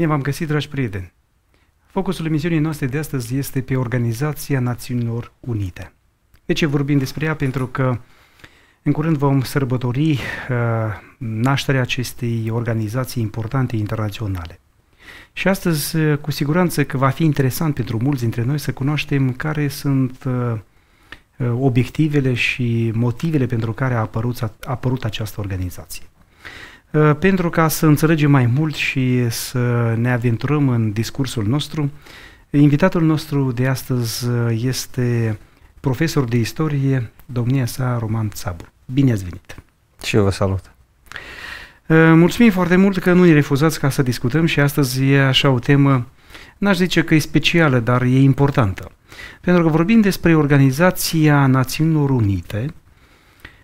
Bine v-am găsit, dragi prieteni! Focusul emisiunii noastre de astăzi este pe Organizația Națiunilor Unite. De ce vorbim despre ea? Pentru că în curând vom sărbători uh, nașterea acestei organizații importante internaționale. Și astăzi, uh, cu siguranță că va fi interesant pentru mulți dintre noi să cunoaștem care sunt uh, uh obiectivele și motivele pentru care a apărut, a apărut această organizație. Uh, pentru ca să înțelegem mai mult și să ne aventurăm în discursul nostru, invitatul nostru de astăzi uh, este profesor de istorie, domnia sa Roman Țabur. Bine ați venit! Și eu vă salut! Uh, mulțumim foarte mult că nu ne refuzați ca să discutăm și astăzi e așa o temă, n-aș zice că e specială, dar e importantă. Pentru că vorbim despre Organizația Națiunilor Unite,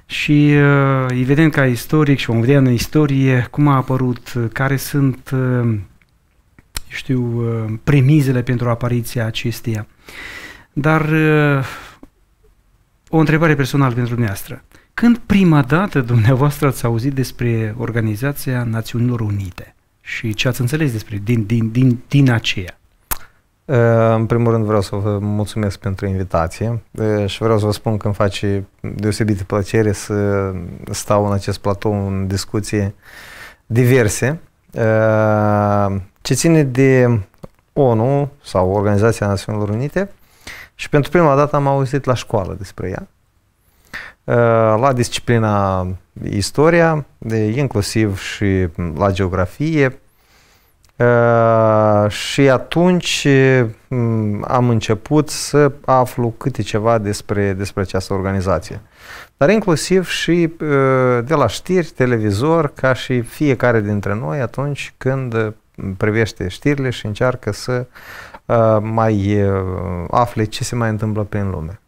și uh, evident ca istoric și vom vedea în istorie cum a apărut, uh, care sunt, uh, știu, premizele pentru apariția acesteia. Dar o întrebare personală pentru dumneavoastră. Când prima dată dumneavoastră ați auzit despre Organizația Națiunilor Unite și ce ați înțeles despre din, din, din, din aceea? Eh, în primul rând vreau să vă mulțumesc pentru invitație eh, și vreau să vă spun că îmi face deosebită plăcere să stau în acest platou în discuții diverse. Eh, ce ține de ONU sau Organizația Națiunilor Unite și pentru prima dată am auzit la școală despre ea. La disciplina istoria, inclusiv și la geografie, Uh, și atunci mm, am început să aflu câte ceva despre, despre această organizație. Dar inclusiv și uh, de la știri, televizor, ca și fiecare dintre noi atunci când mm, privește știrile și încearcă să uh, mai afle ce se mai întâmplă prin lume.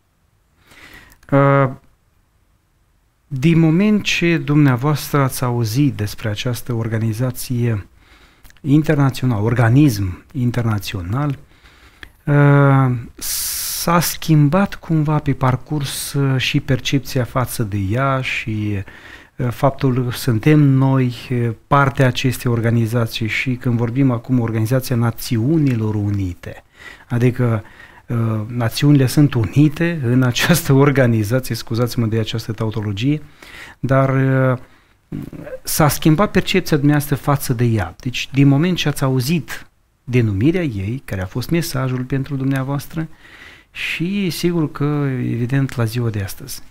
Din moment ce dumneavoastră ați auzit despre această organizație internațional, organism internațional, uh, s-a schimbat cumva pe parcurs uh, și percepția față de ea și uh, faptul că suntem noi partea acestei organizații și când vorbim acum Organizația Națiunilor Unite, adică națiunile sunt unite în această organizație, scuzați-mă de această tautologie, dar uh, s-a schimbat percepția dumneavoastră față de ea. Deci, din moment ce ați auzit denumirea ei, care a fost mesajul pentru dumneavoastră, și sigur că, evident, la ziua de astăzi.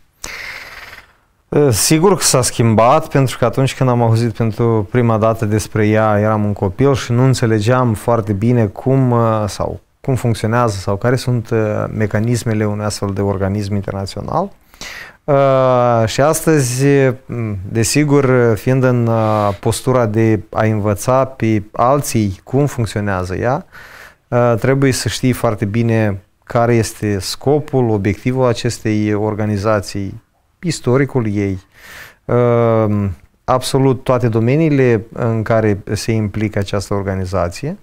Sigur că s-a schimbat, pentru că atunci când am auzit pentru prima dată despre ea, eram un copil și nu înțelegeam foarte bine cum sau cum funcționează sau care sunt mecanismele unui astfel de organism internațional. Uh, și astăzi, mm, desigur, fiind în uh, postura de a învăța pe alții cum funcționează ea, uh, trebuie să știi foarte bine care este scopul, obiectivul acestei organizații, istoricul ei, absolut toate domeniile în care se implică această organizație.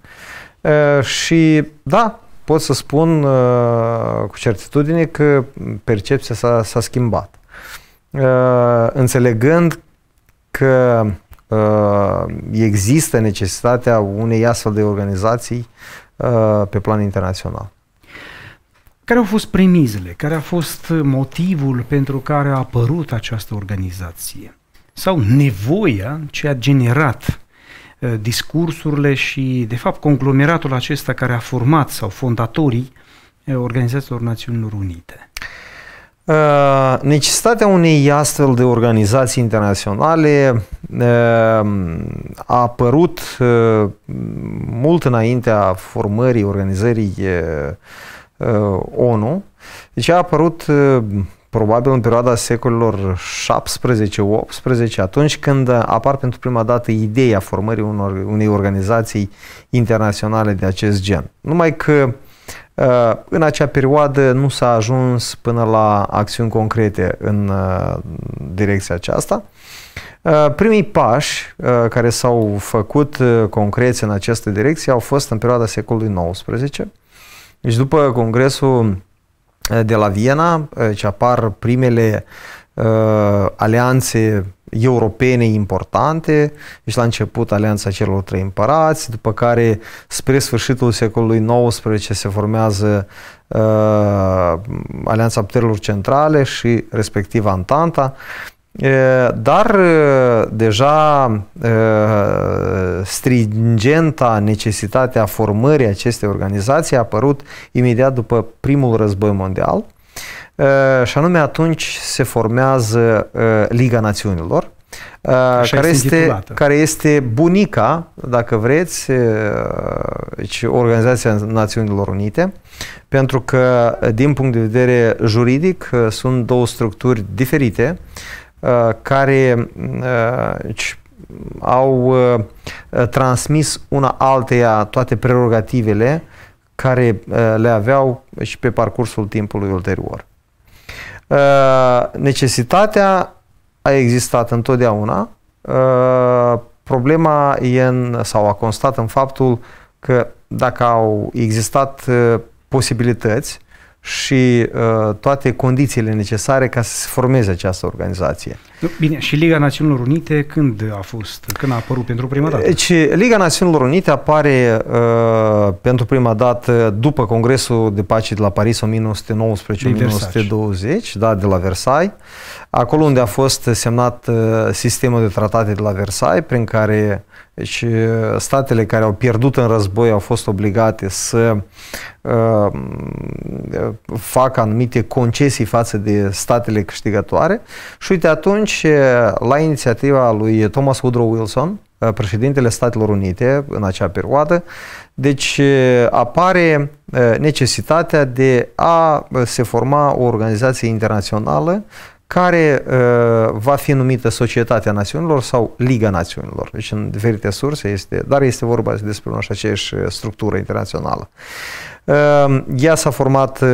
Și da, pot să spun uh, cu certitudine că percepția s-a, s-a schimbat. Uh, înțelegând că uh, există necesitatea unei astfel de organizații pe plan internațional. Care au fost premizele? Care a fost motivul pentru care a apărut această organizație? Sau nevoia ce a generat Eh, discursurile și, de fapt, conglomeratul acesta care a format sau fondatorii eh, Organizațiilor Națiunilor Unite. Uh, necesitatea unei astfel de organizații internaționale uh, a apărut uh, mult înaintea formării organizării ONU. Deci a apărut probabil în perioada secolilor 17-18, atunci când apar pentru prima dată ideea formării unor, unei organizații internaționale de acest gen. Numai că uh, în acea perioadă nu s-a ajuns până la acțiuni concrete în uh, direcția aceasta. Uh, primii pași care s-au făcut concreți în această direcție au fost în perioada secolului XIX. Deci după Congresul Eh, de la Viena, eh, ce apar primele uh, alianțe europene importante, deci la început Alianța celor trei împărați, după care spre sfârșitul secolului XIX se formează uh, Alianța Puterilor Centrale și respectiv Antanta. Uh, dar deja stringenta necesitatea formării acestei organizații a apărut imediat după primul război mondial și anume atunci se formează Liga Națiunilor Așa care este, care este bunica, dacă vreți, deci Organizația Națiunilor Unite, pentru că, din punct de vedere juridic, sunt două structuri diferite Uh, care uh, au uh, transmis una alteia toate prerogativele care le aveau și pe parcursul timpului ulterior. Necesitatea a existat întotdeauna. Problema e în, sau a constat în faptul că dacă au existat posibilități și uh, toate condițiile necesare ca să se formeze această organizație. Bine, și Liga Națiunilor Unite când a fost, când a apărut pentru prima dată? Deci, Liga Națiunilor Unite apare uh, pentru prima dată după Congresul de Pace de la Paris 1919-1920, da, de la Versailles, acolo unde a fost semnat uh, sistemul de tratate de la Versailles, prin care deci statele care au pierdut în război au fost obligate să uh, uh facă anumite concesii față de statele câștigătoare și uite atunci uh, la inițiativa lui Thomas Woodrow Wilson, președintele Statelor Unite în acea perioadă, deci apare necesitatea de a se forma o organizație internațională care uh, va fi numită Societatea Națiunilor sau Liga Națiunilor. Deci în diferite surse este, dar este vorba despre o aceeași uh, structură internațională. Uh, ea s-a format uh,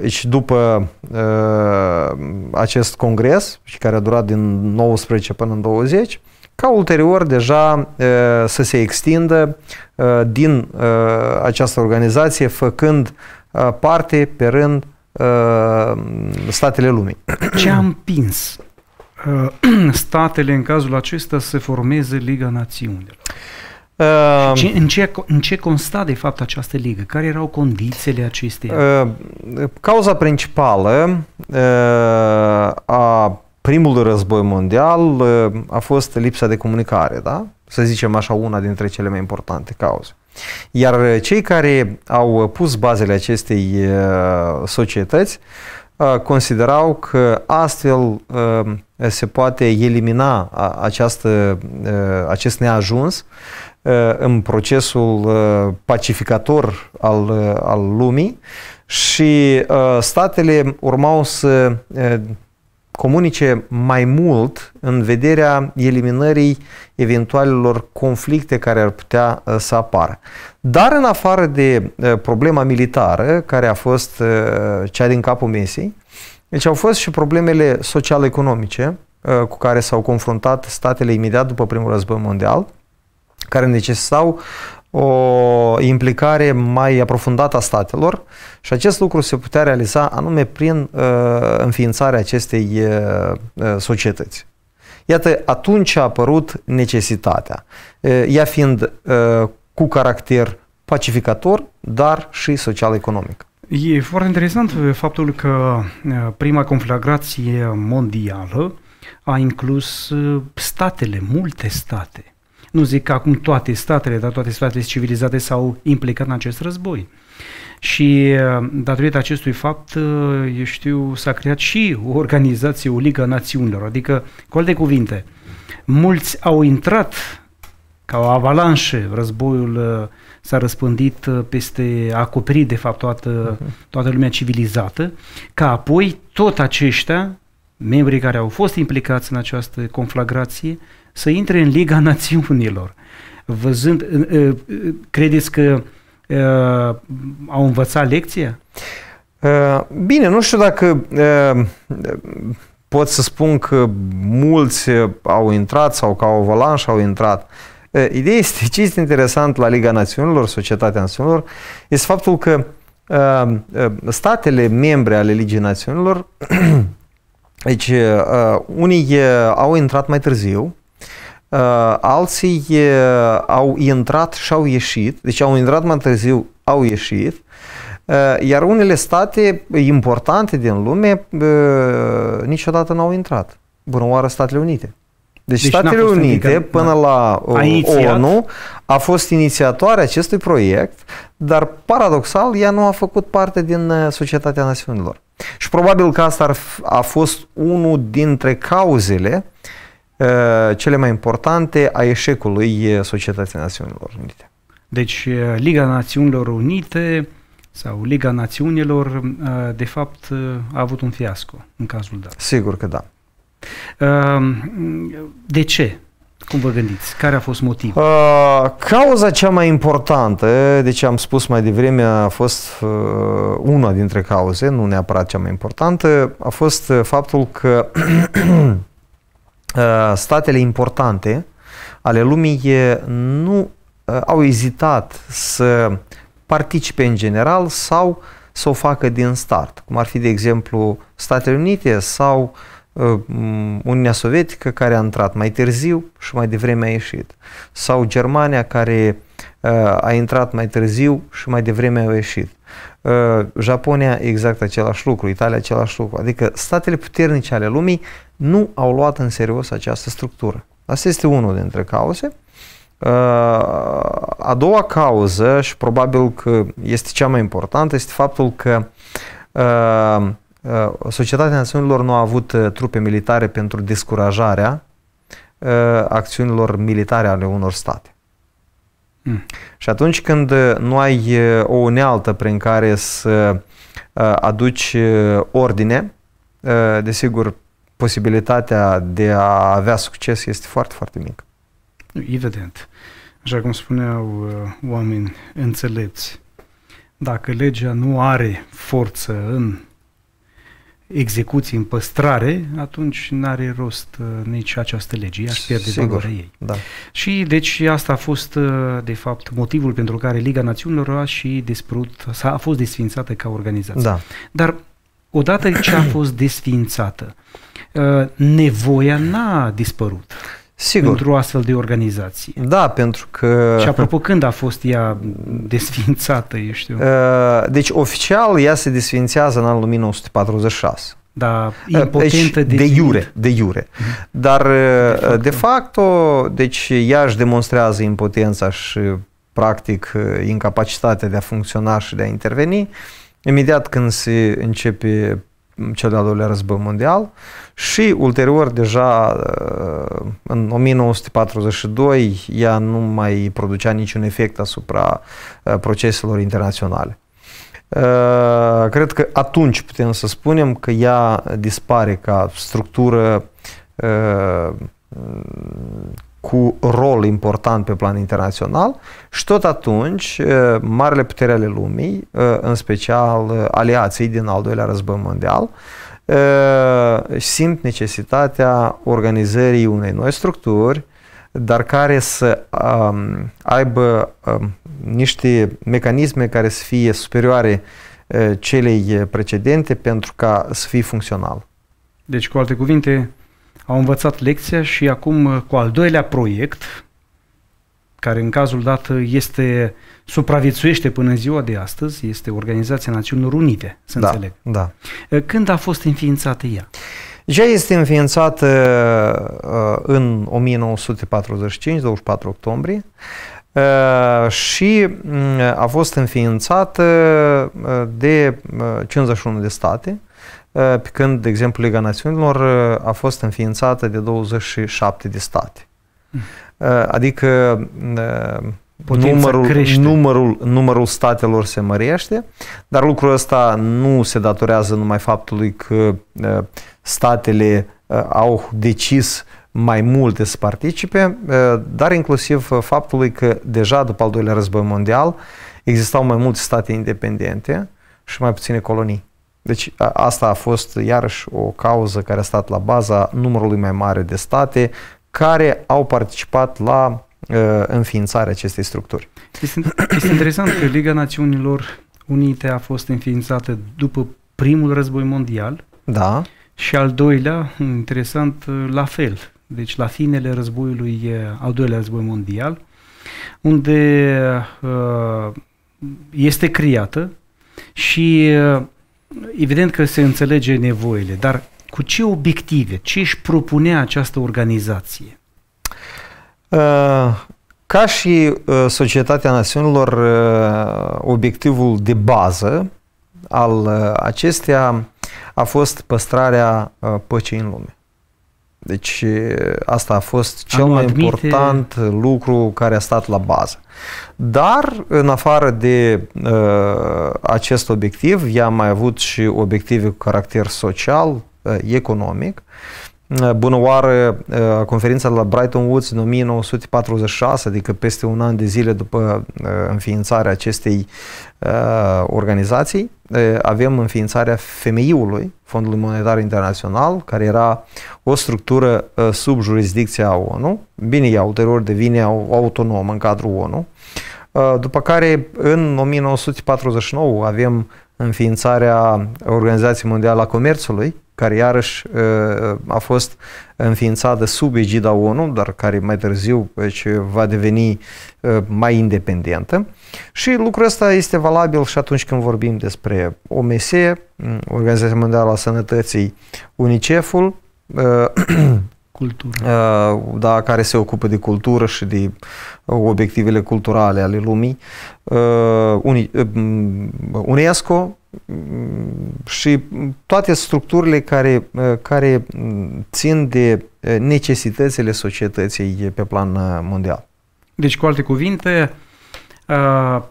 deci după uh, acest congres, care a durat din 19 până în 20, ca ulterior deja uh, să se extindă din această organizație, făcând parte pe rând Uh, statele lumii. Ce a împins uh, statele în cazul acesta să formeze Liga Națiunilor? Uh, în, ce, în ce consta de fapt această ligă? Care erau condițiile acesteia? Uh, cauza principală uh, a primului război mondial uh, a fost lipsa de comunicare, da? să zicem așa, una dintre cele mai importante cauze. Iar uh, cei care au uh, pus bazele acestei uh, societăți considerau că astfel se poate elimina această, acest neajuns în procesul pacificator al, al lumii și statele urmau să comunice mai mult în vederea eliminării eventualelor conflicte care ar putea uh, să apară. Dar în afară de uh, problema militară, care a fost uh, cea din capul mesei, deci au fost și problemele social-economice cu care s-au confruntat statele imediat după primul război mondial, care necesitau o implicare mai aprofundată a statelor și acest lucru se putea realiza anume prin uh, înființarea acestei uh, uh, societăți. Iată, atunci a apărut necesitatea, uh, ea fiind uh, cu caracter pacificator, dar și social-economic. E foarte interesant uh, faptul că uh, prima conflagrație mondială a inclus statele, multe state. Nu zic că acum toate statele, dar toate statele civilizate s-au implicat în acest război. Și uh, datorită acestui fapt, uh, eu știu, s-a creat și o organizație, o Liga Națiunilor. Adică, cu alte cuvinte, mulți au intrat ca o avalanșă, războiul uh, s-a răspândit peste, a acoperit de fapt toată, mhm. toată lumea civilizată, ca apoi tot aceștia, membrii care au fost implicați în această conflagrație, să intre în Liga Națiunilor. Văzând, credeți că uh, au învățat lecția? Uh, bine, nu știu dacă uh, pot să spun că mulți au intrat sau că au avalanș au intrat. Ideea este, ce este interesant la Liga Națiunilor, Societatea Națiunilor, este faptul că statele membre ale Ligii Națiunilor, deci unii au intrat mai târziu, Uh, alții uh, au intrat și au ieșit, deci au intrat mai târziu, au ieșit, uh, iar unele state importante din lume niciodată n-au intrat. Bună oară Statele Unite. Deci, deci Statele Unite, indicat, da. până da. la a ONU, a fost inițiatoare acestui proiect, dar paradoxal, ea nu a făcut parte din Societatea Națiunilor. Și probabil că asta ar, a fost unul dintre cauzele uh, Eh, cele mai importante a eșecului Societății Națiunilor Unite. Deci eh, Liga Națiunilor Unite sau Liga Națiunilor, eh, de fapt, a avut un fiasco în cazul dat. Sigur că da. Mm, de ce? Cum vă gândiți? Care a fost motivul? Uh, cauza cea mai importantă, deci am spus mai devreme, a fost una dintre cauze, nu neapărat cea mai importantă, a fost faptul că Uh, statele importante ale lumii nu uh, au ezitat să participe în general sau să o facă din start, cum ar fi, de exemplu, Statele Unite sau uh, Uniunea Sovietică care a intrat mai târziu și mai devreme a ieșit, sau Germania care a intrat mai târziu și mai devreme a ieșit. Ă, Japonia exact același lucru, Italia același lucru. Adică statele puternice ale lumii nu au luat în serios această structură. Asta este unul dintre cauze. Ă, a doua cauză, și probabil că este cea mai importantă, este faptul că ă, Societatea Națiunilor nu a avut trupe militare pentru descurajarea acțiunilor militare ale unor state. Mm. Și atunci când uh, nu ai uh, o unealtă prin care să uh, aduci ordine, desigur, posibilitatea de a avea succes este foarte, foarte mică. Evident. Așa cum spuneau oameni înțelepți, dacă legea nu are forță în execuții în păstrare, atunci nu are rost uh, nici această lege, ea pierde de valoarea ei. Da. Și deci asta a fost, uh, de fapt, motivul pentru care Liga Națiunilor a și desprut, a fost desfințată ca organizație. Da. Dar odată ce a fost desfințată, uh, nevoia n-a dispărut. Sigur. pentru o astfel de organizație. Da, pentru că... Și apropo, când a fost ea desfințată, eu știu? Uh, deci, oficial, ea se desfințează în anul 1946. Da, uh, impotentă deci, de, de iure, de iure. Mhm. Dar uh, de fapt, de facto, deci ea își demonstrează impotența și practic incapacitatea de a funcționa și de a interveni imediat când se începe cel de-al doilea război mondial și ulterior deja uh, în 1942 ea nu mai producea niciun efect asupra uh, proceselor internaționale. Uh, cred că atunci putem să spunem că ea dispare ca structură cu rol important pe plan internațional și tot atunci marile putere ale lumii, în special aliații din al doilea război mondial, simt necesitatea organizării unei noi structuri dar care să um, aibă um, niște mecanisme care să fie superioare uh, celei precedente pentru ca să fie funcțional. Deci, cu alte cuvinte, au învățat lecția și acum uh, cu al doilea proiect, care în cazul dat uh, este, supraviețuiește până în ziua de astăzi, este Organizația Națiunilor Unite, să da, înțeleg. Da. Uh, când a fost înființată ea? Ea este înființată în 1945, 24 octombrie, și mm, a fost înființată de 51 de state, Eh, pe când, de exemplu, Liga Națiunilor eh, a fost înființată de 27 de state. Eh, adică mm, numărul, crește. numărul, numărul statelor se mărește, dar lucrul ăsta nu se datorează numai faptului că statele au decis mai multe să participe, dar inclusiv faptului că deja după al doilea război mondial existau mai multe state independente și mai puține colonii. Deci asta a fost iarăși o cauză care a stat la baza numărului mai mare de state care au participat la uh, înființarea acestei structuri. Este, este interesant că Liga Națiunilor Unite a fost înființată după primul război mondial da. și al doilea, interesant, la fel. Deci la finele războiului, al doilea război mondial, unde uh, este creată și uh, evident că se înțelege nevoile, dar cu ce obiective, ce își propunea această organizație? Uh, ca și uh, Societatea Națiunilor, uh, obiectivul de bază al acesteia a fost păstrarea păcii în lume. Deci asta a fost cel Anu mai admite... important lucru care a stat la bază. Dar, în afară de uh, acest obiectiv, ea am mai avut și obiective cu caracter social, uh, economic. Uh, Eh, bună oară eh, conferința de la Brighton Woods în 1946, adică peste un an de zile după eh, înființarea acestei organizații. Avem înființarea femeiului Fondului Monetar Internațional, care era o structură sub jurisdicția ONU. Bine, ea ulterior devine autonomă în cadrul ONU. După care, în 1949, avem înființarea Organizației Mondiale a Comerțului, care iarăși uh, a fost înființată sub egida ONU, dar care mai târziu deci, va deveni uh, mai independentă. Și lucrul ăsta este valabil și atunci când vorbim despre OMS, mm, Organizația Mondială a Sănătății, UNICEF-ul, uh, Cultură. Uh, da, care se ocupă de cultură și de uh, obiectivele culturale ale lumii. Uh, UNESCO și toate structurile care, care țin de necesitățile societății pe plan mondial. Deci, cu alte cuvinte,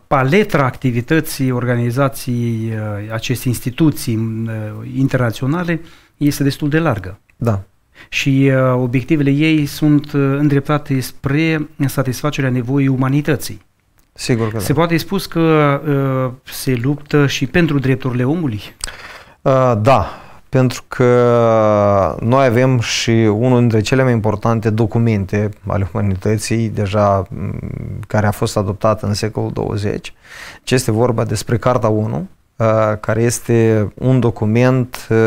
paletra activității organizației acestei instituții internaționale este destul de largă. Da și uh, obiectivele ei sunt uh, îndreptate spre satisfacerea nevoii umanității. Sigur că Se da. poate spus că uh, se luptă și pentru drepturile omului? Uh, da, pentru că noi avem și unul dintre cele mai importante documente ale umanității, deja mm, care a fost adoptat în secolul 20, ce este vorba despre Carta 1, uh, care este un document uh,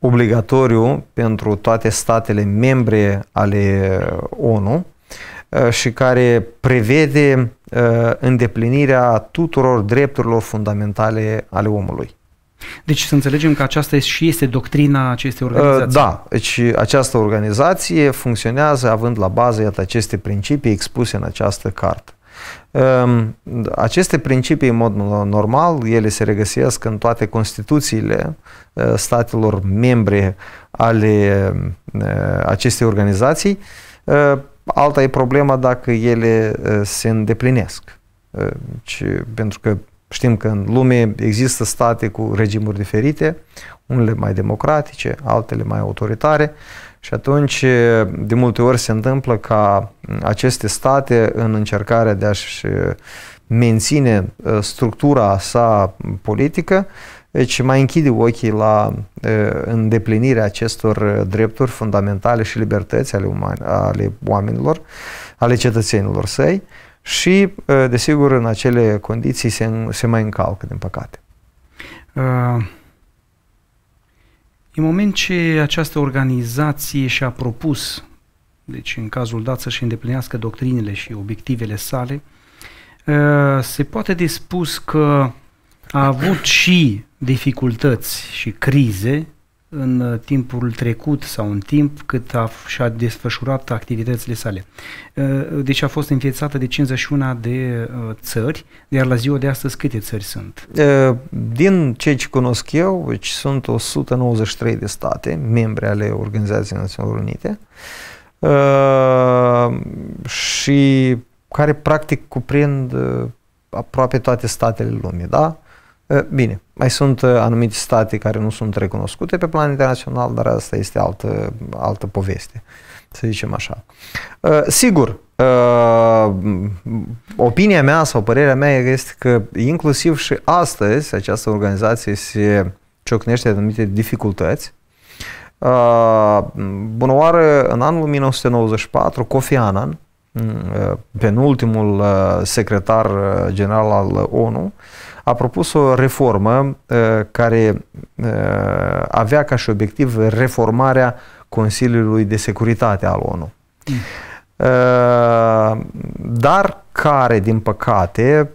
obligatoriu pentru toate statele membre ale uh, ONU uh, și care prevede uh, îndeplinirea tuturor drepturilor fundamentale ale omului. Deci să înțelegem că aceasta și este doctrina acestei organizații. Da, deci această organizație funcționează având la bază iată aceste principii expuse în această carte. Ehm, aceste principii, în mod normal, ele se regăsesc în toate constituțiile eh, statelor membre ale eh, acestei organizații. Eh, alta e problema dacă ele se îndeplinesc. Ci, pentru că știm că în lume există state cu regimuri diferite, unele mai democratice, altele mai autoritare, și atunci, de multe ori se întâmplă ca aceste state, în încercarea de a-și menține structura sa politică, deci mai închide ochii la îndeplinirea acestor drepturi fundamentale și libertăți ale, umane, ale oamenilor, ale cetățenilor săi și, desigur, în acele condiții se, se mai încalcă, din păcate. Uh în moment ce această organizație și-a propus, deci în cazul dat să-și îndeplinească doctrinele și obiectivele sale, ă, se poate de spus că a avut și dificultăți și crize în uh, timpul trecut sau în timp cât a, și-a desfășurat activitățile sale. Uh, deci a fost înființată de 51 de uh, țări, iar la ziua de astăzi câte țări sunt? Din ceea ce cunosc eu, deci sunt 193 de state, membre ale Organizației Națiunilor Unite, și care practic cuprind aproape toate statele lumii, da? Eh, bine, mai sunt eh, anumite state care nu sunt recunoscute pe plan internațional, dar asta este altă, altă poveste, să zicem așa. Eh, sigur, opinia mea sau părerea mea este că inclusiv și astăzi această organizație se ciocnește de anumite dificultăți. Bună oară, în anul 1994, Kofi Annan, mm, penultimul secretar general al ONU, uh, a propus o reformă uh, care uh, avea ca și obiectiv reformarea Consiliului de Securitate al ONU. Hmm. Uh, dar care, din păcate,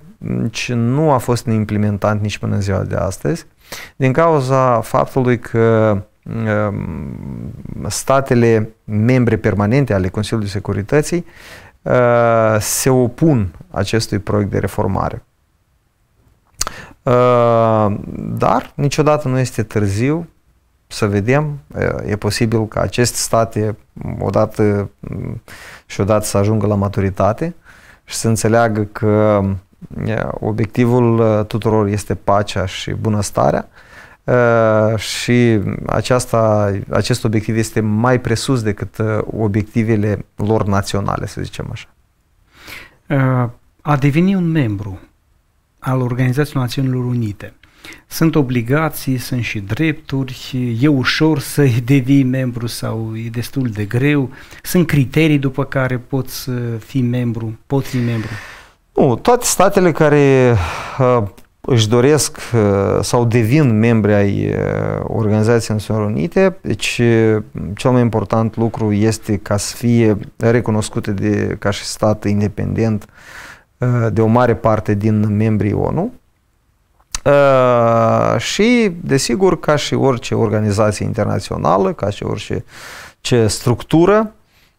nu a fost implementat nici până în ziua de astăzi, din cauza faptului că um, statele membre permanente ale Consiliului Securității se opun acestui proiect de reformare. Ă, dar niciodată nu este târziu să vedem, ă, e posibil ca aceste state odată și odată să ajungă la maturitate și să înțeleagă că obiectivul ă, tuturor este pacea și bunăstarea și aceasta, acest obiectiv este mai presus decât obiectivele lor naționale, să zicem așa. A deveni un membru al Organizației Națiunilor Unite. Sunt obligații, sunt și drepturi, e ușor să devii membru sau e destul de greu, sunt criterii după care poți uh, fi membru, poți fi membru. Nu, toate statele care uh, își doresc uh, sau devin membri ai Organizației Națiunilor Unite, deci cel mai important lucru este ca să fie recunoscute de, ca și stat independent uh, Uh, de o mare parte din membrii ONU uh, și, desigur, ca și orice organizație internațională, ca și orice ce structură,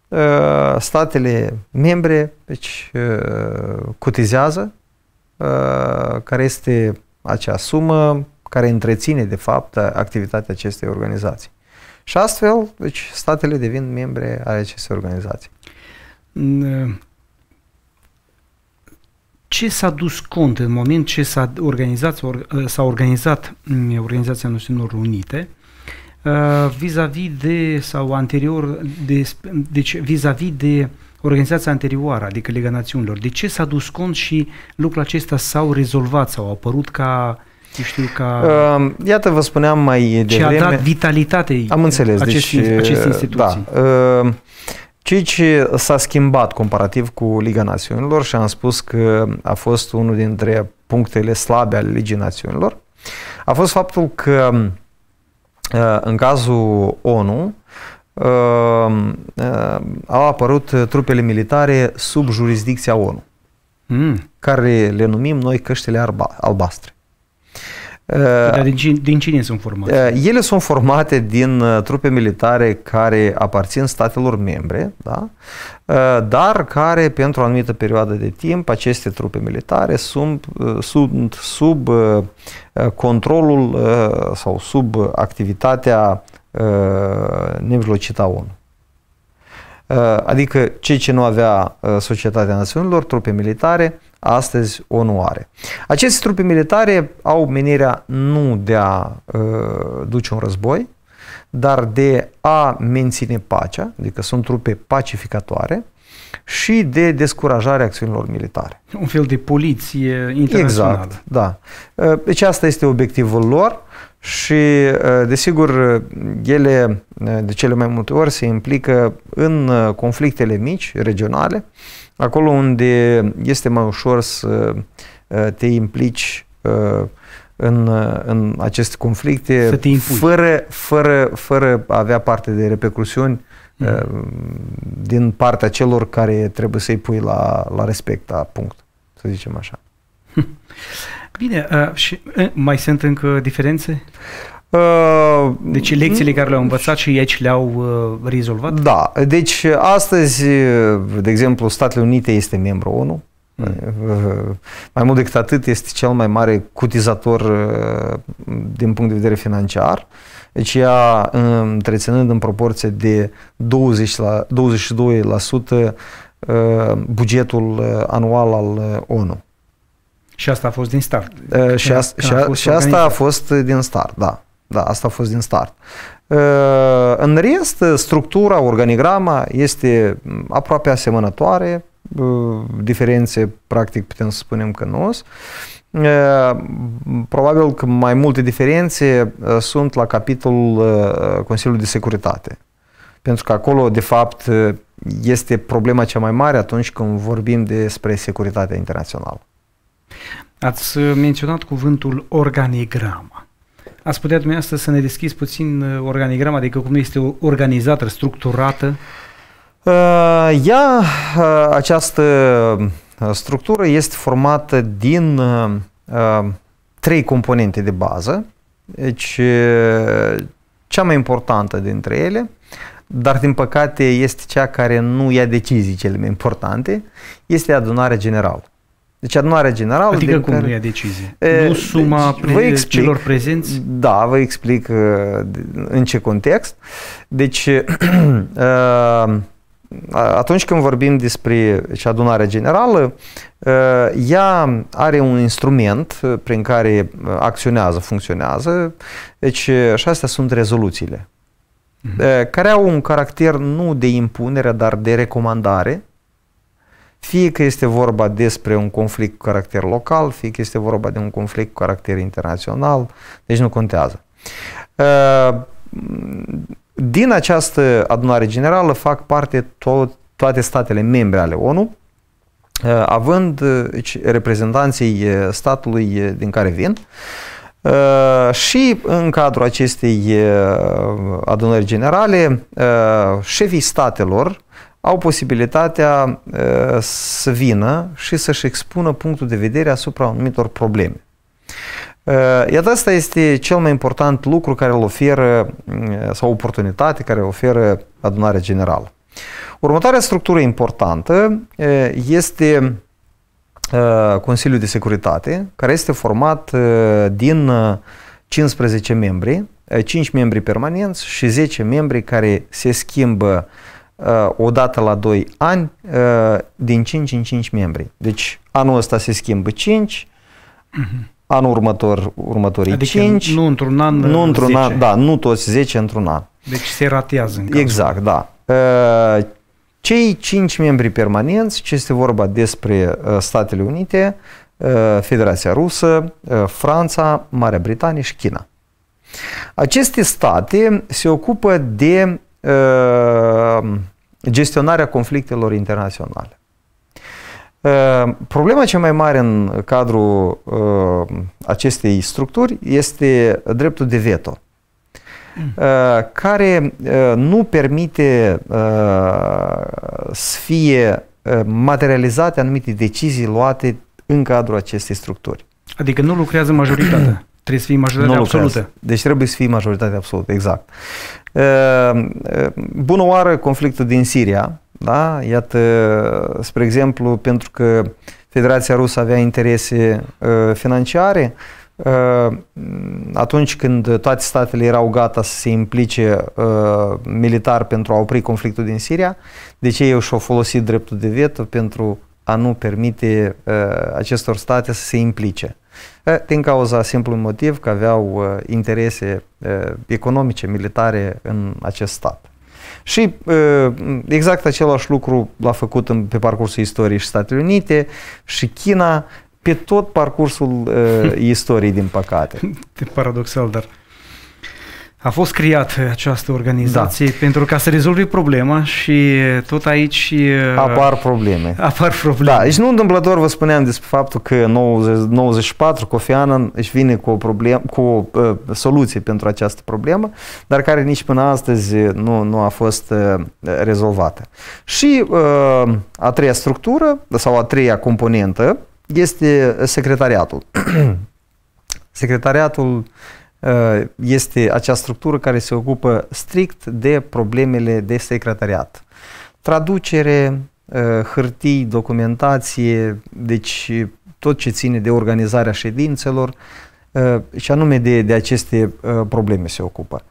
uh, statele membre deci, cotizează, care este acea sumă care întreține, de fapt, activitatea acestei organizații. Și astfel, deci, statele devin membre ale acestei organizații ce s-a dus cont în moment ce s-a organizat, s-a uh, organizat mm, Organizația Națiunilor Unite uh, vis-a-vis -vis de, sau anterior, de, deci vis-a-vis -vis de organizația anterioară, adică Liga Națiunilor. De ce s-a dus cont și lucrul acesta s-au rezolvat sau au apărut ca știu ca... Uh, iată, vă spuneam mai devreme... Ce a dat vitalitate Am înțeles, deci, acestei, deci, acestei instituții. Da, Cici uh, s-a schimbat comparativ cu Liga Națiunilor și am spus că a fost unul dintre punctele slabe ale Ligii Națiunilor. A fost faptul că uh, în cazul ONU uh, au apărut trupele militare sub jurisdicția ONU, mm. care le numim noi căștile alba albastre. Uh, Uh, dar din, din cine sunt formate? Uh, ele sunt formate din uh, trupe militare care aparțin statelor membre, da? dar care pentru o anumită perioadă de timp aceste trupe militare sunt sub, sub controlul sau sub activitatea nevlocită a ONU. Adică cei ce nu avea Societatea Națiunilor, trupe militare, astăzi o nu are. Aceste trupe militare au menirea nu de a uh, duce un război, dar de a menține pacea, adică sunt trupe pacificatoare, și de descurajarea acțiunilor militare. Un fel de poliție internațională. Exact, da. Uh, deci asta este obiectivul lor și, ă, desigur, ele ă, de cele mai multe ori se implică în ă, conflictele mici, regionale, acolo unde este mai ușor să te implici în, în aceste conflicte fără, fără, fără a avea parte de repercusiuni mm-hmm. din partea celor care trebuie să-i pui la, la respect, la punct, să zicem așa. Bine, uh, și uh, mai sunt încă diferențe? Uh, deci lecțiile care le-au învățat și aici le-au uh, rezolvat? Da, deci astăzi, de exemplu, Statele Unite este membru ONU, hmm. Mai mult decât atât, este cel mai mare cutizator din punct de vedere financiar. Deci ea, întreținând în proporție de 20 la, 22% bugetul anual al ONU. Și asta a fost din start. Uh, și, a, și, a, a și asta a fost din start, da. Da, asta a fost din start. Uh, în rest, structura, organigrama este aproape asemănătoare, uh, diferențe practic putem să spunem că nu sunt. Probabil că mai multe diferențe sunt la capitolul Consiliului de Securitate. Pentru că acolo, de fapt, este problema cea mai mare atunci când vorbim despre securitatea internațională. Ați menționat cuvântul organigramă. Ați putea dumneavoastră să ne deschizi puțin uh, organigrama, adică cum este organizată, structurată? Uh, ea, uh, această structură este formată din trei componente de bază. Deci, cea mai importantă dintre ele, dar din păcate este cea care nu ia decizii cele mai importante, este adunarea generală. Deci adunarea generală... Adică cum care... nu ia decizie? E, nu suma deci, vă explic, celor prezenți? Da, vă explic uh, în ce context. Deci, uh, atunci când vorbim despre deci adunarea generală, uh, ea are un instrument prin care acționează, funcționează. Deci, și astea sunt rezoluțiile, mhm. care au un caracter nu de impunere, dar de recomandare fie că este vorba despre un conflict cu caracter local, fie că este vorba de un conflict cu caracter internațional, deci nu contează. Uh, din această adunare generală fac parte tot, toate statele membre ale ONU, uh, având uh, deci, reprezentanții statului din care vin. Și în cadrul acestei adunări generale, șefii statelor au posibilitatea să vină și să-și expună punctul de vedere asupra anumitor probleme. iată, asta este cel mai important lucru care îl oferă sau oportunitate care oferă adunarea generală. Următoarea structură importantă este Consiliul de Securitate, care este format din 15 membri, 5 membri permanenți și 10 membri care se schimbă uh, Uh, o dată la 2 ani uh, din 5 în 5 membri. Deci anul ăsta se schimbă 5, uh-huh. Mhm. anul următor următorii adică 5. nu într-un an Nu uh, într-un 10. an, da, nu toți 10 într-un an. Deci se ratează în Exact, da. Cei 5 membri permanenți, ce este vorba despre Statele Unite, Federația Rusă, Franța, Marea Britanie și China. Aceste state se ocupă de Uh, gestionarea conflictelor internaționale. Uh, problema cea mai mare în cadrul uh, acestei structuri este dreptul de veto, care nu permite să fie materializate anumite decizii luate în cadrul acestei structuri. Adică nu lucrează majoritatea. Trebuie să fii majoritate absolută. Deci trebuie să fii majoritate absolută, exact. Ehm, ehm, bună oară conflictul din Siria, da? Iată, spre exemplu, pentru că Federația Rusă avea interese ă, financiare, ă, atunci când toate statele erau gata să se implice uh, militar pentru a opri conflictul din Siria, de ce ei și-au folosit dreptul de veto pentru a nu permite uh, acestor state să se implice. Eh, din cauza simplului motiv că aveau eh, interese eh, economice, militare în acest stat. Și exact același lucru l-a făcut în, pe parcursul istoriei și Statele Unite și China pe tot parcursul uh, istoriei, din păcate. Paradoxal, dar uh, a fost creată această organizație da. pentru ca să rezolve problema și tot aici... Uh, apar probleme. Apar probleme. Da, și deci nu întâmplător vă spuneam despre faptul că 90, 94 Kofi Annan își vine cu o, problem, cu o uh, soluție pentru această problemă, dar care nici până astăzi nu, nu a fost uh, rezolvată. Și uh, a treia structură sau a treia componentă este secretariatul. secretariatul Uh, este acea structură care se ocupă strict de problemele de secretariat. Traducere, uh, hârtii, documentație, deci tot ce ține de organizarea ședințelor uh, și anume de, de aceste probleme se ocupă.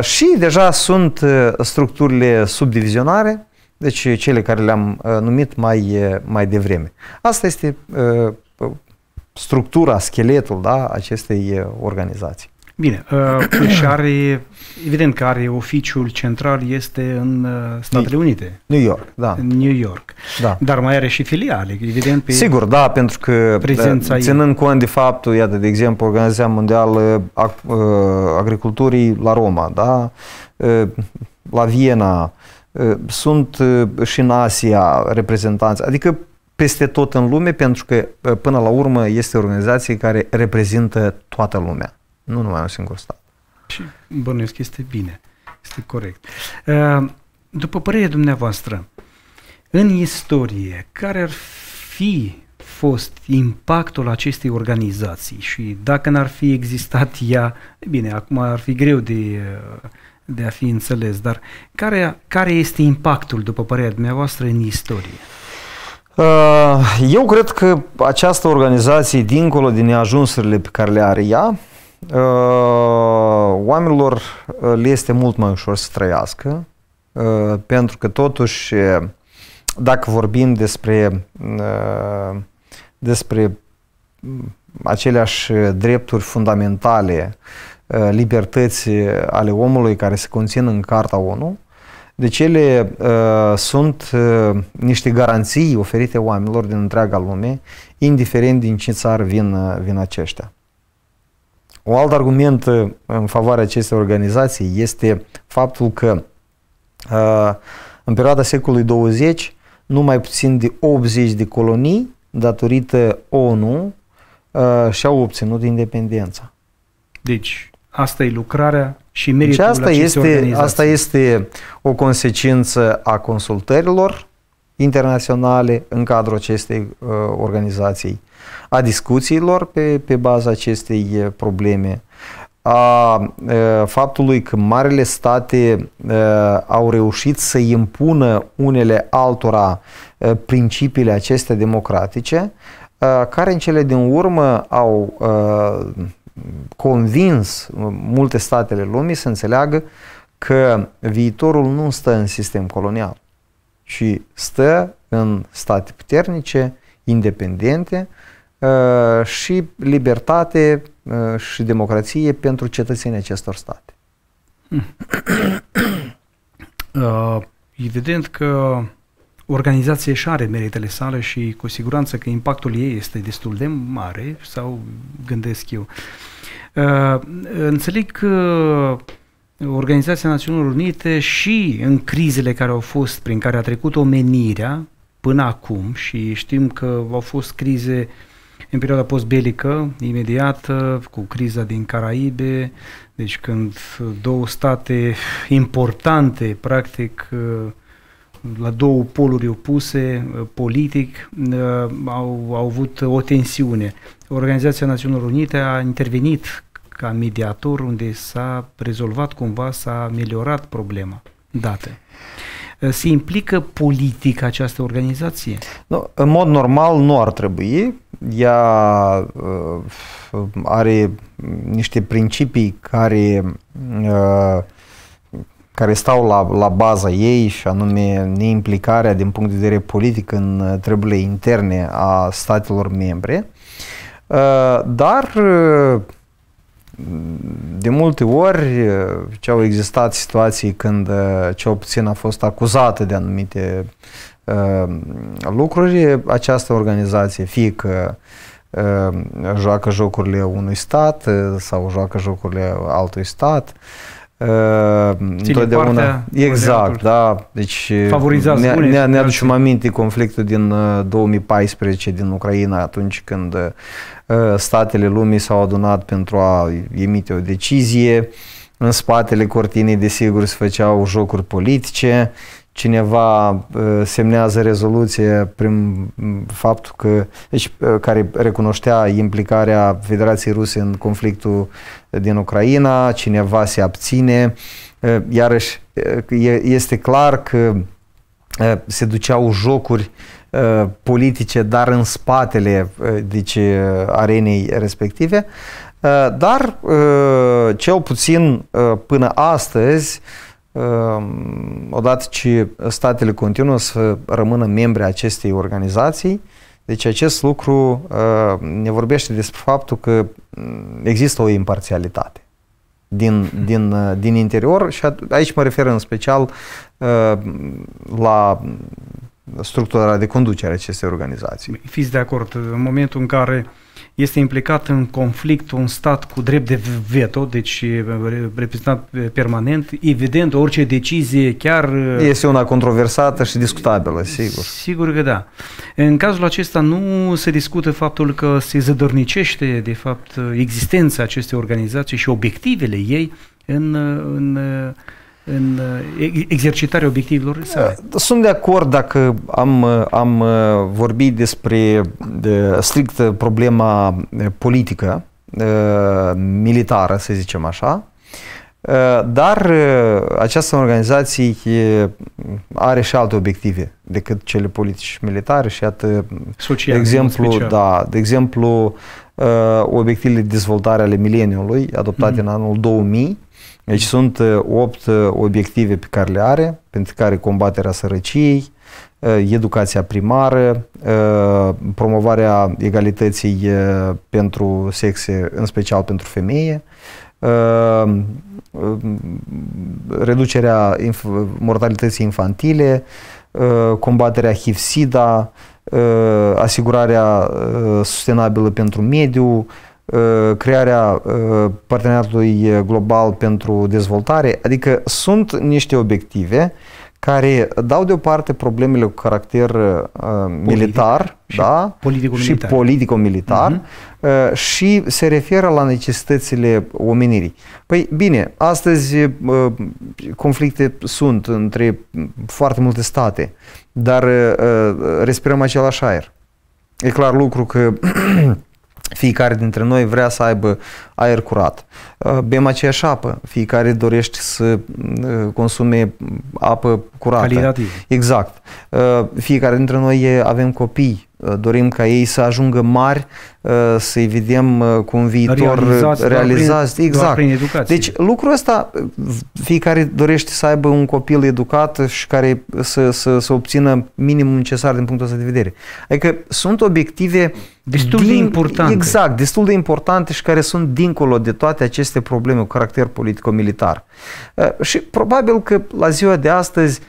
Și deja sunt structurile subdivizionare, deci cele care le-am numit mai, mai devreme. Asta este structura, scheletul da, acestei eh, organizații. Bine, uh, și are, evident că are oficiul central este în uh, Statele Unite. New York, da. New York. Da. Dar mai are și filiale, evident. Pe Sigur, da, pentru că da, ținând ei. cont de faptul, iată, de exemplu, Organizația Mondială a uh, Agriculturii la Roma, da, la Viena, sunt și în Asia reprezentanți, adică peste tot în lume, pentru că până la urmă este o organizație care reprezintă toată lumea, nu numai un singur stat. Și bănuiesc este bine, este corect. Uh, după părerea dumneavoastră, în istorie, care ar fi fost impactul acestei organizații și dacă n-ar fi existat ea, bine, acum ar fi greu de, de a fi înțeles, dar care, care este impactul, după părerea dumneavoastră, în istorie? Uh, eu cred că această organizație, dincolo de neajunsurile pe care le are ea, uh, oamenilor uh, le este mult mai ușor să trăiască, pentru că totuși, dacă vorbim despre, despre aceleași drepturi fundamentale, libertăți ale omului care se conțin în Carta ONU, deci ele uh, sunt uh, niște garanții oferite oamenilor din întreaga lume, indiferent din ce țară vin, uh, vin aceștia. Un alt argument uh, în favoarea acestei organizații este faptul că uh, în perioada secolului 20, numai puțin de 80 de colonii, datorită ONU, uh, și-au obținut independența. Deci, Asta e lucrarea și deci meritul deci asta este, organizații. asta este o consecință a consultărilor internaționale în cadrul acestei uh, organizații, a discuțiilor pe, pe baza acestei uh, probleme, a uh, faptului că marile state uh, au reușit să impună unele altora uh, principiile acestea democratice, uh, care în cele din urmă au uh, convins multe statele lumii să înțeleagă că viitorul nu stă în sistem colonial, ci stă în state puternice, independente uh, și libertate uh, și democrație pentru cetățenii acestor state. Hmm. Uh, evident că organizația și are meritele sale și cu siguranță că impactul ei este destul de mare sau gândesc eu. Uh, înțeleg că Organizația Națiunilor Unite și în crizele care au fost, prin care a trecut omenirea până acum și știm că au fost crize în perioada postbelică, imediat cu criza din Caraibe, deci când două state importante, practic, uh, la două poluri opuse, uh, politic, uh, au, au avut o tensiune. Organizația Națiunilor Unite a intervenit ca mediator unde s-a rezolvat cumva, s-a ameliorat problema date. Uh, se implică politic această organizație? Nu, în mod normal nu ar trebui. Ea are niște principii care uh, care stau la, la baza ei și anume neimplicarea din punct de vedere politic în uh, treburile interne a statelor membre. Uh, dar uh, de multe ori ce au existat situații când cel puțin a fost acuzată de anumite lucruri, această organizație, fie că joacă jocurile unui stat sau joacă jocurile altui stat, Uh, întotdeauna. Exact, da. Deci Favorizați, Ne, ne, ne aducem aminte conflictul din 2014 uh, din Ucraina, atunci când uh, statele lumii s-au adunat pentru a emite o decizie. În spatele cortinei, desigur, se făceau jocuri politice cineva uh, semnează rezoluție prin mm, faptul că, deci, uh, care recunoștea implicarea Federației Ruse în conflictul din Ucraina, cineva se abține, uh, iarăși este clar că se duceau jocuri politice, dar în spatele deci, arenei respective, dar cel puțin până astăzi Ehm, odată ce statele continuă să rămână membre acestei organizații, deci acest lucru ehm, ne vorbește despre faptul că mm, există o imparțialitate din, hmm. din, eh, din interior și aici mă refer în special ehm, la structura de conducere a acestei organizații. Fiți de acord, în momentul în care uh, este implicat în conflict un stat cu drept de veto, deci reprezentat permanent, evident orice decizie chiar... Uh, este una controversată și discutabilă, sigur. Sigur că da. În cazul acesta nu se discută faptul că se zădărnicește de fapt existența acestei organizații și obiectivele ei în, uh, în uh, în uh, exercitarea obiectivelor da, sale. Sunt de acord dacă am, uh, am uh, vorbit despre de, strict problema politică, militară, să zicem așa, dar această organizație are și alte obiective decât cele politici și militare și iată, Social, de exemplu, da, de exemplu, obiectivele de dezvoltare ale mileniului adoptate mm-hmm. în anul 2000 deci sunt uh, opt uh, obiective pe care le are, pentru care combaterea sărăciei, uh, educația primară, promovarea egalității pentru sexe, în special pentru femeie, reducerea inf- mortalității infantile, combaterea HIV-SIDA, asigurarea sustenabilă pentru mediu, Uh, crearea uh, parteneriatului uh, global pentru dezvoltare, adică sunt niște obiective care dau deoparte problemele cu caracter uh, militar și da? politico-militar și, politico-militar, uh-huh. uh, și se referă la necesitățile omenirii. Păi bine, astăzi uh, conflicte sunt între foarte multe state, dar uh, respirăm același aer. E clar lucru că Fiecare dintre noi vrea să aibă aer curat. Uh, bem aceeași apă. Fiecare dorește să uh, consume apă curată. Calitativ. Exact. Uh, fiecare dintre noi avem copii Uh, dorim ca ei să ajungă mari, uh, să-i vedem uh, cu un viitor realizați. realizați prin, exact. Prin educație. Deci lucrul ăsta, fiecare dorește să aibă un copil educat și care să, să, să obțină minimul necesar din punctul ăsta de vedere. Adică sunt obiective destul din, de importante. Exact, destul de importante și care sunt dincolo de toate aceste probleme cu caracter politico-militar. Și probabil că la ziua de astăzi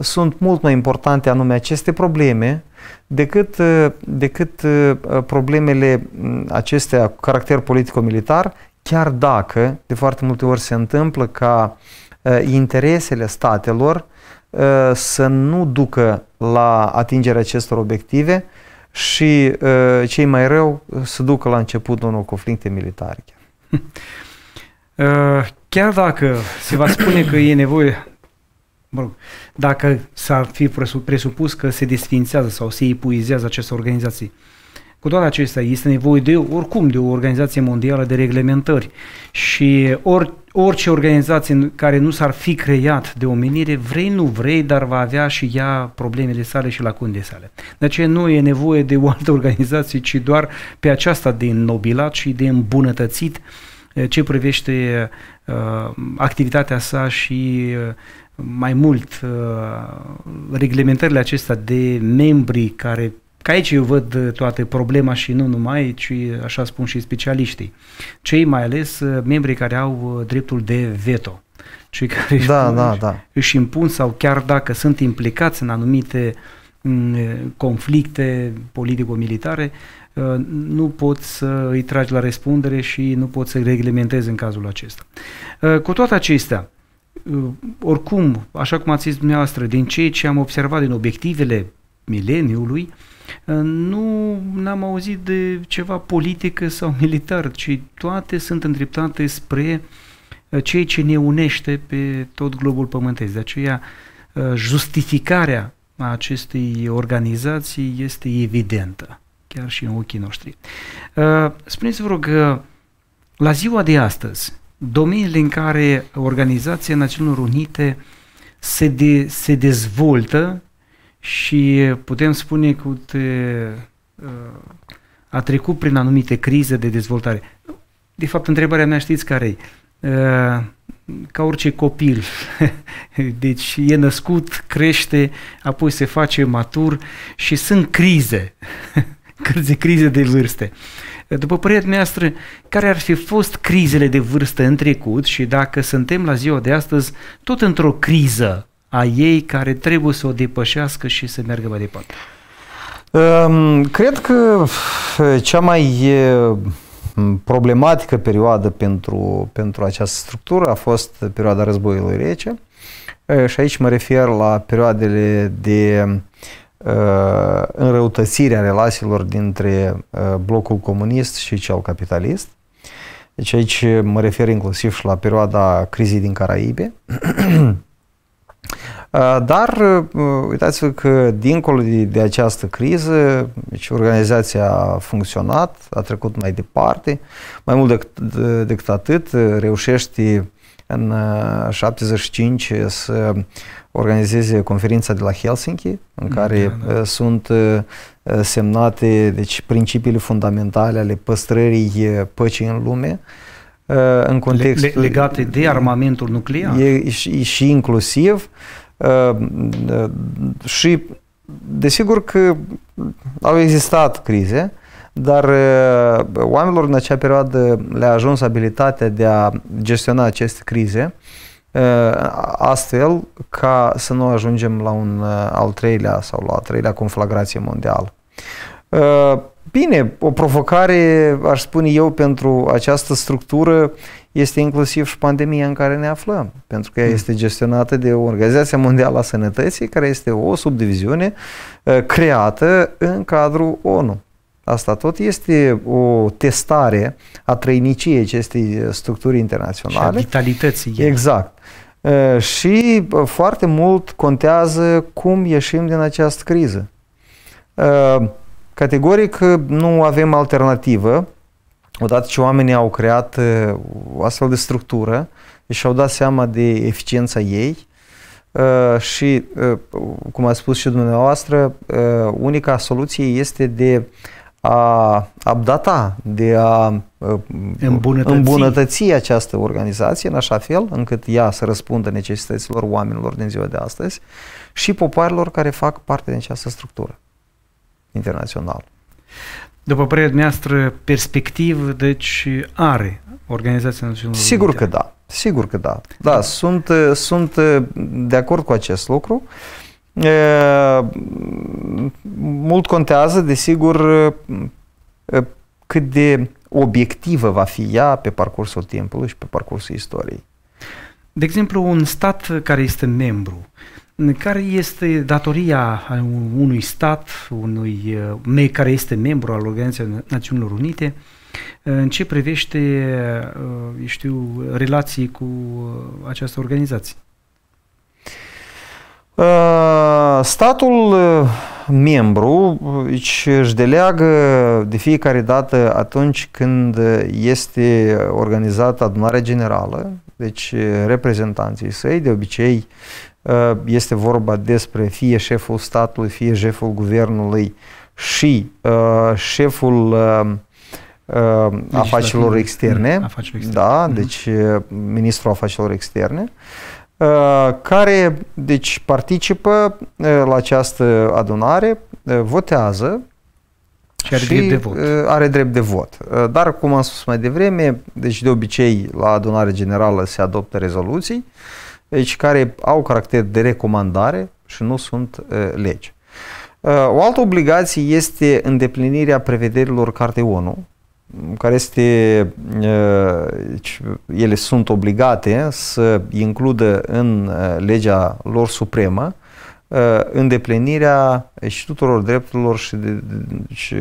sunt mult mai importante anume aceste probleme decât, uh, decât uh, problemele mm, acestea cu caracter politico-militar, chiar dacă de foarte multe ori se întâmplă ca uh, interesele statelor să nu ducă la atingerea acestor obiective și cei mai rău să ducă la începutul unor conflicte militare. Chiar dacă se va spune că e nevoie mă rog, dacă s-ar fi presupus că se desfințează sau se epuizează această organizații. Cu toate acestea, este nevoie de oricum de o organizație mondială de reglementări și or orice organizație care nu s-ar fi creat de omenire, vrei, nu vrei, dar va avea și ea problemele sale și lacunile sale. De aceea nu e nevoie de o altă organizație, ci doar pe aceasta de înnobilat și de îmbunătățit eh, ce privește uh, activitatea sa și uh, mai mult uh, reglementările acestea de membrii care ca aici eu văd uh, toate problema și nu numai, ci uh, așa spun și specialiștii. Cei mai ales membrii care au dreptul de veto. Cei care da, își, da, da. își impun sau chiar dacă sunt implicați în anumite mm, conflicte politico-militare, nu pot să îi tragi la răspundere și nu pot să reglementezi în cazul acesta. Cu toate acestea, Uh, oricum, așa cum ați zis dumneavoastră, din ceea ce am observat din obiectivele mileniului, uh, nu n-am auzit de ceva politică sau militar, ci toate sunt îndreptate spre uh, ceea ce ne unește pe tot globul pământesc. De aceea, justificarea a acestei organizații este evidentă, chiar și în ochii noștri. Spuneți-vă rog, la ziua de astăzi, domeniile în care Organizația Națiunilor Unite se, de, se dezvoltă și putem spune că te, uh, a trecut prin anumite crize de dezvoltare. De fapt, întrebarea mea știți care e? Uh, ca orice copil. Deci e născut, crește, apoi se face matur și sunt crize. Crize, crize de vârste. Uh, după părerea noastră, care ar fi fost crizele de vârstă în trecut și dacă suntem la ziua de astăzi tot într-o criză a ei care trebuie să o depășească și să meargă mai departe? Ehm, cred că eh, cea mai eh, problematică perioadă pentru, pentru această structură a fost perioada războiului rece eh, și aici mă refer la perioadele de Uh, înrăutățirea relațiilor dintre uh, blocul comunist și cel capitalist. Deci aici mă refer inclusiv și la perioada crizei din Caraibe. Uh, dar uitați-vă că dincolo de, de această criză, deci organizația a funcționat, a trecut mai departe. Mai mult decât, decât atât, reușește în 75 să organizeze conferința de la Helsinki, în care da, da. Uh, sunt uh, uh, semnate deci, principiile fundamentale ale păstrării păcii în lume, în context... Le, legate de mm. armamentul nuclear? E, și, și inclusiv și desigur că au existat crize, dar oamenilor în acea perioadă le-a ajuns abilitatea de a gestiona aceste crize Eh, astfel ca să nu ajungem la un eh, al treilea sau la a treilea conflagrație mondială. Eh, bine, o provocare, aș spune eu, pentru această structură este inclusiv și pandemia în care ne aflăm, pentru că ea mm. este gestionată de Organizația Mondială a Sănătății, care este o subdiviziune creată în cadrul ONU. Asta tot este o testare a trăiniciei acestei structuri internaționale. Și a vitalității. Exact și foarte mult contează cum ieșim din această criză. Categoric nu avem alternativă. Odată ce oamenii au creat o astfel de structură deci și au dat seama de eficiența ei și, cum a spus și dumneavoastră, unica soluție este de a abdata de a îmbunătăți. îmbunătăți această organizație în așa fel încât ea să răspundă necesităților oamenilor din ziua de astăzi și popoarelor care fac parte din această structură internațională. După părerea dumneavoastră, perspectivă, deci are Organizația Națională Sigur că da, sigur că da. da. Da, sunt, sunt de acord cu acest lucru. Uh, mult contează, desigur, cât de obiectivă va fi ea pe parcursul timpului și pe parcursul istoriei. De exemplu, un stat care este membru, care este datoria unui stat, unui care este membru al Organizației Națiunilor Unite, în ce privește, știu, relații cu această organizație? Statul э, э, membru își deleagă de fiecare dată atunci când este organizată adunarea generală, deci reprezentanții săi, de obicei este vorba despre fie șeful statului, fie șeful guvernului și șeful afacerilor externe. Mm, afacerilor externe. Da, mm-hmm. deci ministrul afacerilor externe. Uh, Uh, care deci participă uh, la această adunare, uh, votează și are, și drept de vot. are drept de vot. Dar, cum am spus mai devreme, deci de obicei la adunare generală se adoptă rezoluții deci care au caracter de recomandare și nu sunt legi. O altă obligație este îndeplinirea prevederilor Cartei ONU care este, deci, ele sunt obligate să includă în legea lor supremă îndeplinirea și tuturor drepturilor și, de, și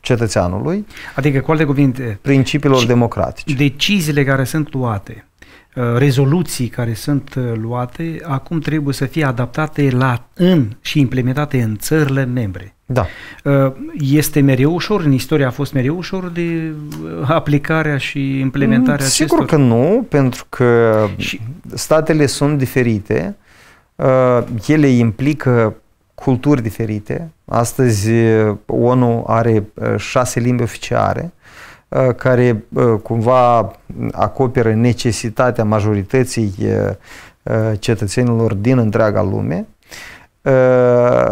cetățeanului. Adică, cu alte cuvinte, principiilor democratice. Deciziile care sunt luate Uh, rezoluții care sunt uh, luate acum trebuie să fie adaptate la în și implementate în țările membre. Da. Uh, este mereu ușor, în istoria a fost mereu ușor de aplicarea și implementarea mm, Sigur acestor. că nu, pentru că și... statele sunt diferite, ele implică culturi diferite. Astăzi ONU are șase limbi oficiare. Uh, care uh, cumva acoperă necesitatea majorității uh, cetățenilor din întreaga lume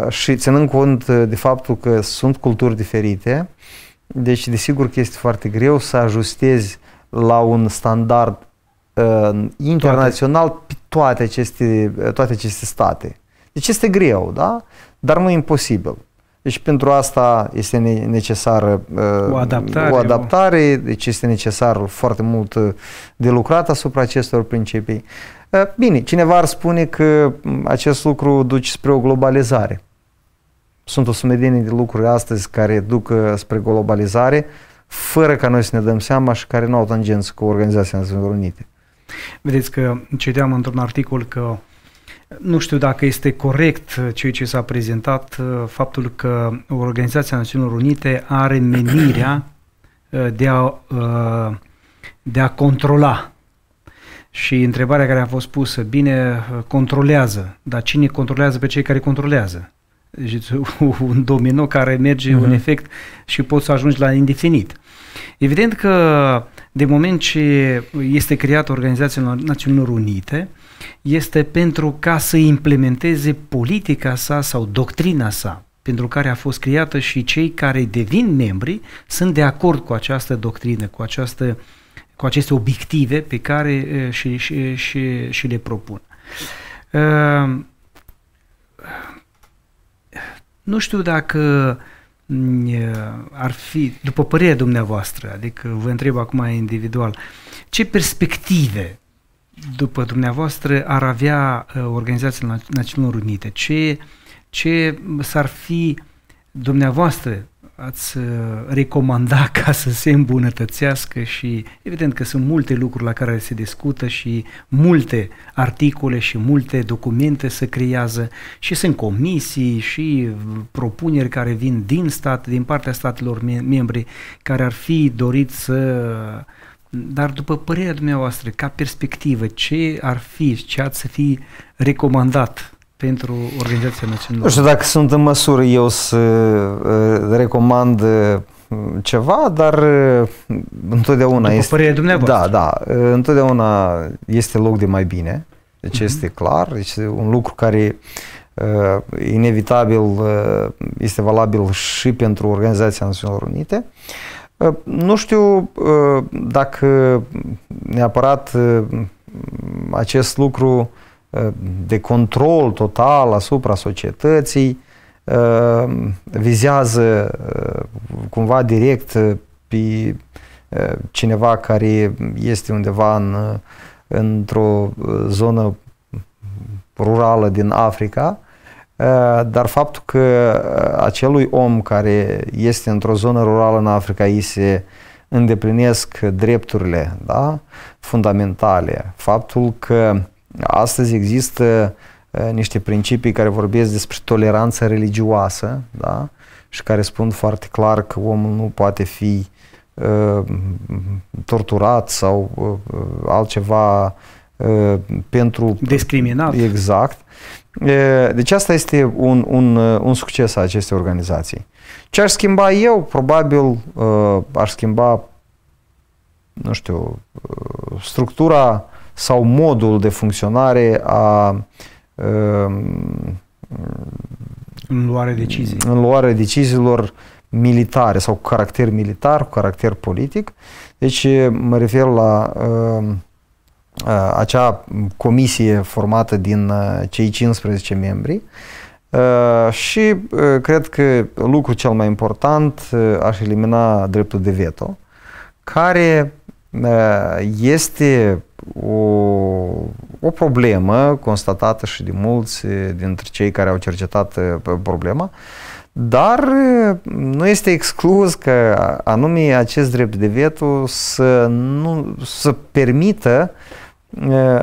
și ținând cont de faptul că sunt culturi diferite, deci desigur că este foarte greu să ajustezi la un standard internațional toate. toate aceste, toate aceste state. Deci este greu, da? Dar nu imposibil. Deci pentru asta este necesară uh, o adaptare, o adaptare deci este necesar foarte mult uh, de lucrat asupra acestor principii. Uh, bine, cineva ar spune că mm, acest lucru duce spre o globalizare. Sunt o sumedenie de lucruri astăzi care duc spre globalizare, fără ca noi să ne dăm seama și care nu au tangență cu Organizația Națiunilor Unite. Vedeți că citeam într-un articol că nu știu dacă este corect uh, ceea ce s-a prezentat, uh, faptul că Organizația Națiunilor Unite are menirea uh, de a, de a controla. Și întrebarea care a fost pusă, bine, controlează, dar cine controlează pe cei care controlează? Deci un domino care merge uh-huh. un mhm. efect și poți să ajungi la indefinit. Evident că de moment ce este creată Organizația Națiunilor Unite, este pentru ca să implementeze politica sa sau doctrina sa pentru care a fost creată și cei care devin membri sunt de acord cu această doctrină, cu, această, cu aceste obiective pe care și, și, și, și le propun. Uh, nu știu dacă ar fi, după părerea dumneavoastră, adică vă întreb acum individual, ce perspective după dumneavoastră, ar avea uh, Organizația Națiunilor Unite? Ce, ce s-ar fi dumneavoastră ați uh, recomanda ca să se îmbunătățească și evident că sunt multe lucruri la care se discută și multe articole și multe documente se creează și sunt comisii și propuneri care vin din stat, din partea statelor membri care ar fi dorit să dar după părerea dumneavoastră, ca perspectivă, ce ar fi, ce ați să fi recomandat pentru Organizația Națională? Nu știu dacă sunt în măsură eu să uh, recomand uh, ceva, dar uh, întotdeauna După este... părerea dumneavoastră. Da, da. Întotdeauna este loc de mai bine. Deci uh-huh. este clar. Este deci un lucru care inevitabil este valabil și pentru Organizația Națională Unite. Uh, Ă, nu știu ă, dacă neapărat ă, acest lucru de control total asupra societății vizează cumva direct pe cineva care este undeva în, într-o zonă rurală din Africa, Eh, dar faptul că eh, acelui om care este într-o zonă rurală în Africa îi se îndeplinesc drepturile da? fundamentale, faptul că astăzi există eh, niște principii care vorbesc despre toleranță religioasă da? și care spun foarte clar că omul nu poate fi torturat sau altceva pentru... Discriminat. Exact. Deci asta este un, un, uh, un succes a acestei organizații. Ce aș schimba eu? Probabil uh, aș schimba, nu știu, uh, structura sau modul de funcționare a um, în luare decizii. În luare deciziilor militare sau cu caracter militar, cu caracter politic. Deci mă refer la uh, acea comisie formată din cei 15 membri și cred că lucrul cel mai important aș elimina dreptul de veto, care este o, o problemă constatată și de mulți dintre cei care au cercetat problema, dar nu este exclus că anume acest drept de veto să, nu, să permită uh,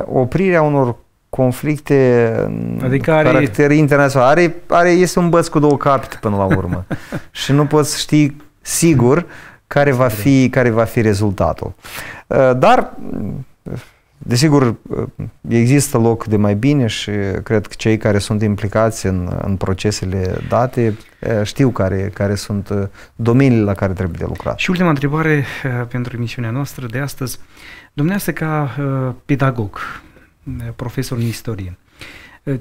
oprirea unor conflicte mm, adică are... caracter internațional. Are, are, este un băț cu două capete până la urmă. și nu poți ști sigur care va fi, care va fi rezultatul. Dar Desigur, ă, există loc de mai bine și cred că cei care sunt implicați în, în procesele date ă, știu care, care sunt ă, domeniile la care trebuie de lucrat. Și ultima întrebare pentru emisiunea noastră de astăzi. Dumneavoastră ca pedagog, profesor în istorie,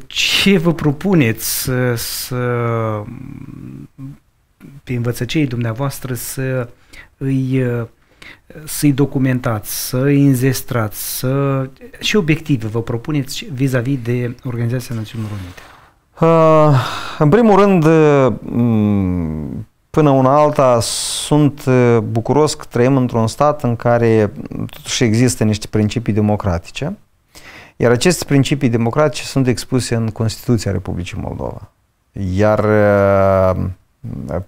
ce vă propuneți să, să pe învățăcei dumneavoastră să îi să-i documentați, să-i înzestrați, să... și obiective vă propuneți vis-a-vis de Organizația Națiunilor Unite? Uh, în primul rând, mm, până una alta, sunt eh, bucuros că trăim într-un stat în care totuși există niște principii democratice, iar aceste principii democratice sunt expuse în Constituția Republicii Moldova. Iar uh,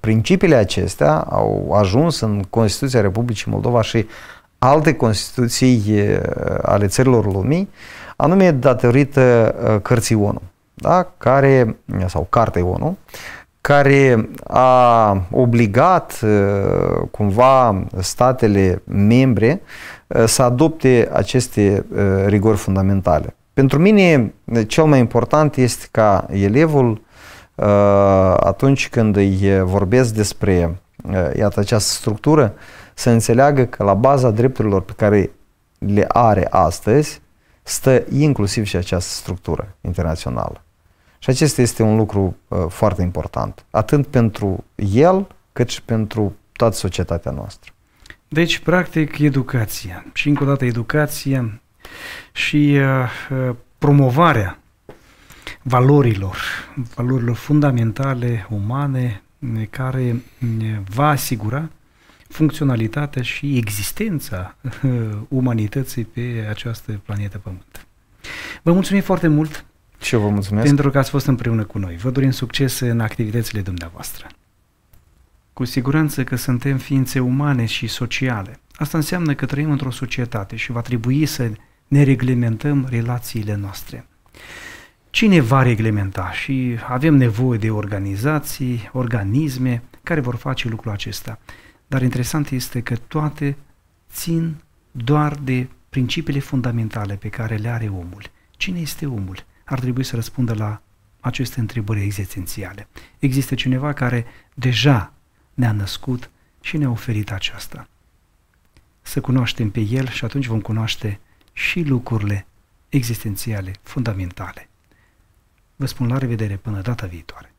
Principiile acestea au ajuns în Constituția Republicii Moldova și alte constituții ale țărilor lumii, anume datorită cărții ONU, da? care, sau cartei ONU, care a obligat cumva statele membre să adopte aceste rigori fundamentale. Pentru mine, cel mai important este ca elevul Э, atunci când îi vorbesc despre э, iată această structură, să înțeleagă că la baza drepturilor pe care le are astăzi stă inclusiv și această structură internațională. Și acesta este un lucru ă, foarte important, atât pentru el, cât și pentru toată societatea noastră. Deci, practic, educația și încă o dată educația și uh, promovarea valorilor, valorilor fundamentale, umane, care mm, va asigura funcționalitatea și existența umanității pe această planetă Pământ. Vă mulțumim foarte mult și eu vă mulțumesc. pentru că ați fost împreună cu noi. Vă dorim succes în activitățile dumneavoastră. Cu siguranță că suntem ființe umane și sociale. Asta înseamnă că trăim într-o societate și va trebui să ne reglementăm relațiile noastre. Cine va reglementa? Și avem nevoie de organizații, organisme care vor face lucrul acesta. Dar interesant este că toate țin doar de principiile fundamentale pe care le are omul. Cine este omul? Ar trebui să răspundă la aceste întrebări existențiale. Există cineva care deja ne-a născut și ne-a oferit aceasta. Să cunoaștem pe El și atunci vom cunoaște și lucrurile existențiale fundamentale. Vă spun la revedere până data viitoare!